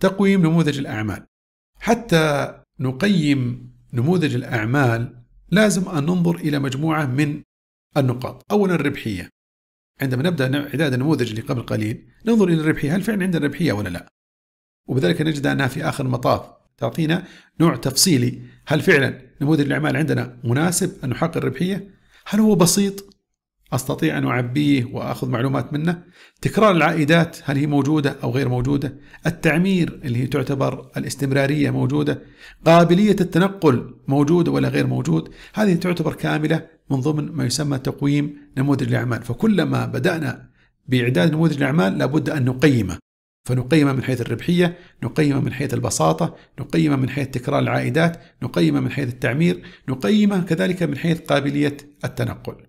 تقويم نموذج الأعمال حتى نقيم نموذج الأعمال لازم أن ننظر إلى مجموعة من النقاط أولا الربحية عندما نبدأ إعداد النموذج اللي قبل قليل ننظر إلى الربحية هل فعلا عندنا ربحية ولا لا وبذلك نجد أنها في آخر المطاف تعطينا نوع تفصيلي هل فعلا نموذج الأعمال عندنا مناسب أن نحقق الربحية هل هو بسيط استطيع ان اعبيه واخذ معلومات منه تكرار العائدات هل هي موجوده او غير موجوده التعمير اللي هي تعتبر الاستمراريه موجوده قابليه التنقل موجوده ولا غير موجود هذه تعتبر كامله من ضمن ما يسمى تقويم نموذج الاعمال فكلما بدانا باعداد نموذج الاعمال لابد ان نقيمه فنقيمه من حيث الربحيه، نقيمه من حيث البساطه، نقيمه من حيث تكرار العائدات، نقيمه من حيث التعمير، نقيمه كذلك من حيث قابليه التنقل.